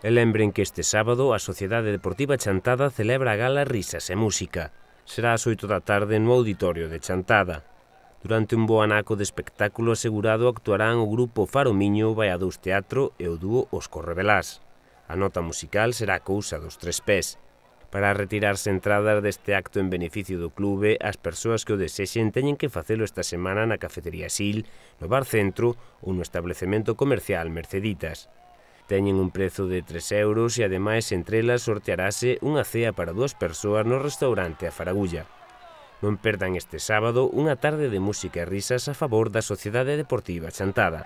E lembren que este sábado a Sociedade Deportiva Chantada celebra a gala Risas e Música. Será ás 8 da tarde no auditorio de Chantada. Durante un bo anaco de espectáculo asegurado actuarán o grupo Faro Miño, dos Teatro e o dúo Os Correbelás. A nota musical será cousa dos tres pés. Para retirarse entradas deste acto en beneficio do clube, as persoas que o desexen teñen que facelo esta semana na Cafetería Sil, no Bar Centro ou no establecemento comercial Merceditas. Teñen un prezo de 3 euros e ademais entre elas sortearase unha cea para dúas persoas no restaurante A Faragulla. Non perdan este sábado unha tarde de música e risas a favor da Sociedade Deportiva Chantada.